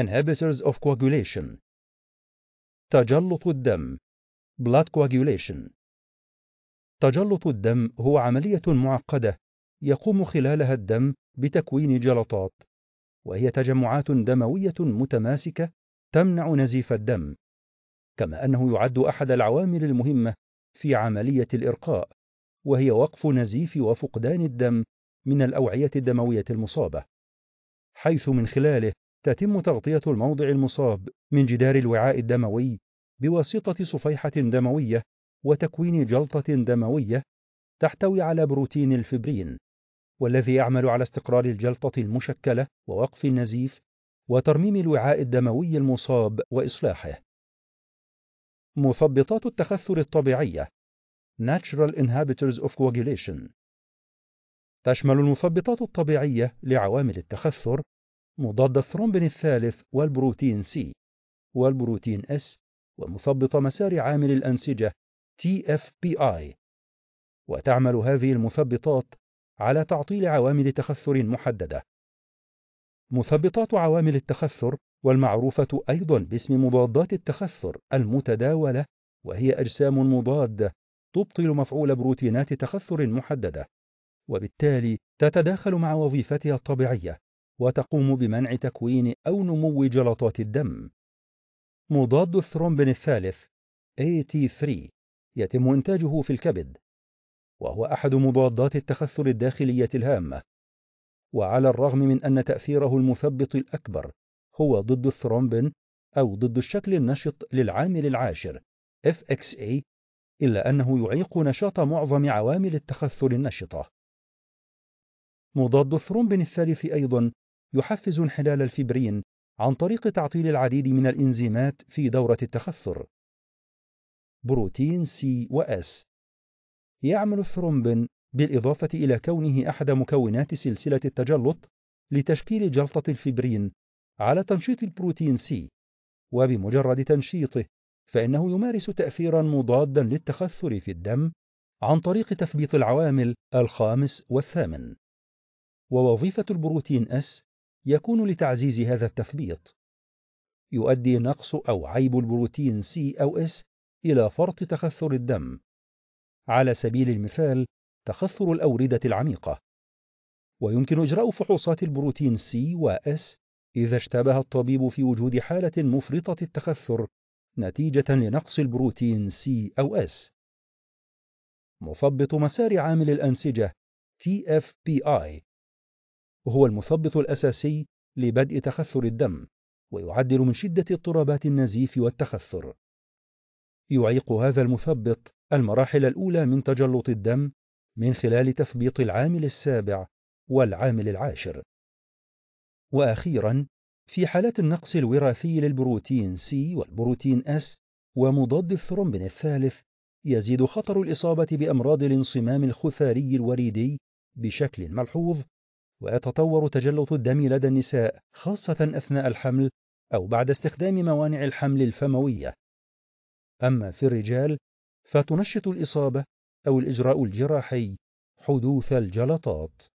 inhibitors of coagulation تجلط الدم blood coagulation تجلط الدم هو عملية معقدة يقوم خلالها الدم بتكوين جلطات وهي تجمعات دموية متماسكة تمنع نزيف الدم كما أنه يعد أحد العوامل المهمة في عملية الإرقاء وهي وقف نزيف وفقدان الدم من الأوعية الدموية المصابة حيث من خلاله تتم تغطية الموضع المصاب من جدار الوعاء الدموي بواسطة صفيحة دموية وتكوين جلطة دموية تحتوي على بروتين الفبرين والذي يعمل على استقرار الجلطة المشكلة ووقف النزيف وترميم الوعاء الدموي المصاب وإصلاحه. مثبطات التخثر الطبيعية Natural Inhibitors of Coagulation تشمل المثبطات الطبيعية لعوامل التخثر مضاد الثرومبين الثالث والبروتين سي والبروتين اس ومثبط مسار عامل الأنسجة TFPI وتعمل هذه المثبطات على تعطيل عوامل تخثر محددة مثبطات عوامل التخثر والمعروفة أيضا باسم مضادات التخثر المتداولة وهي أجسام مضادة تبطل مفعول بروتينات تخثر محددة وبالتالي تتداخل مع وظيفتها الطبيعية وتقوم بمنع تكوين أو نمو جلطات الدم. مضاد الثرومبين الثالث AT3 يتم إنتاجه في الكبد، وهو أحد مضادات التخثر الداخلية الهامة. وعلى الرغم من أن تأثيره المثبط الأكبر هو ضد الثرومبين أو ضد الشكل النشط للعامل العاشر FXA إلا أنه يعيق نشاط معظم عوامل التخثر النشطة. مضاد الثرومبين الثالث أيضا يحفز انحلال الفبرين عن طريق تعطيل العديد من الإنزيمات في دورة التخثر بروتين سي وأس يعمل الثرومبين بالإضافة إلى كونه أحد مكونات سلسلة التجلط لتشكيل جلطة الفبرين على تنشيط البروتين سي وبمجرد تنشيطه فإنه يمارس تأثيرا مضادا للتخثر في الدم عن طريق تثبيط العوامل الخامس والثامن ووظيفة البروتين S يكون لتعزيز هذا التثبيط يؤدي نقص أو عيب البروتين سي أو إس إلى فرط تخثر الدم على سبيل المثال تخثر الأوردة العميقة ويمكن إجراء فحوصات البروتين سي وإس إذا اشتبه الطبيب في وجود حالة مفرطة التخثر نتيجة لنقص البروتين سي أو إس مثبط مسار عامل الأنسجة TFPI وهو المثبط الأساسي لبدء تخثر الدم ويعدل من شدة اضطرابات النزيف والتخثر يعيق هذا المثبط المراحل الأولى من تجلط الدم من خلال تثبيط العامل السابع والعامل العاشر وأخيرا في حالات النقص الوراثي للبروتين سي والبروتين S ومضاد الثرومبين الثالث يزيد خطر الإصابة بأمراض الانصمام الخثاري الوريدي بشكل ملحوظ ويتطور تجلط الدم لدى النساء خاصة أثناء الحمل أو بعد استخدام موانع الحمل الفموية. أما في الرجال فتنشط الإصابة أو الإجراء الجراحي حدوث الجلطات.